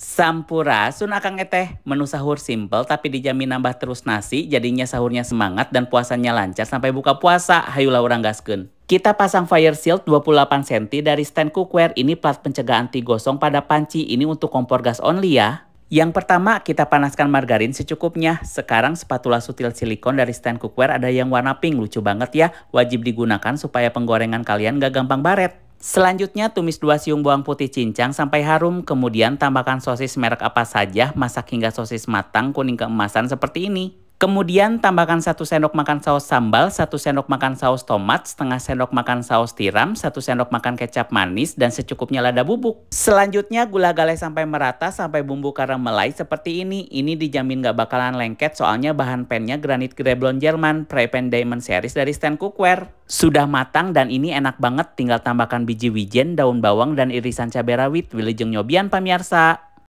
Sampurasun akang eteh menu sahur simple tapi dijamin nambah terus nasi jadinya sahurnya semangat dan puasanya lancar sampai buka puasa hayulah orang gaskeun. Kita pasang fire shield 28 cm dari stand cookware ini plat pencegah anti gosong pada panci ini untuk kompor gas only ya. Yang pertama kita panaskan margarin secukupnya. Sekarang spatula sutil silikon dari stand cookware ada yang warna pink lucu banget ya. Wajib digunakan supaya penggorengan kalian gak gampang baret. Selanjutnya tumis dua siung bawang putih cincang sampai harum, kemudian tambahkan sosis merek apa saja, masak hingga sosis matang kuning keemasan seperti ini. Kemudian tambahkan 1 sendok makan saus sambal, 1 sendok makan saus tomat, setengah sendok makan saus tiram, 1 sendok makan kecap manis, dan secukupnya lada bubuk. Selanjutnya gula galai sampai merata sampai bumbu karamelai seperti ini. Ini dijamin gak bakalan lengket soalnya bahan pennya granit Greblon Jerman, pre-pen Diamond Series dari Stand Cookware. Sudah matang dan ini enak banget tinggal tambahkan biji wijen, daun bawang, dan irisan cabai rawit. Wilijeng nyobian pemirsa.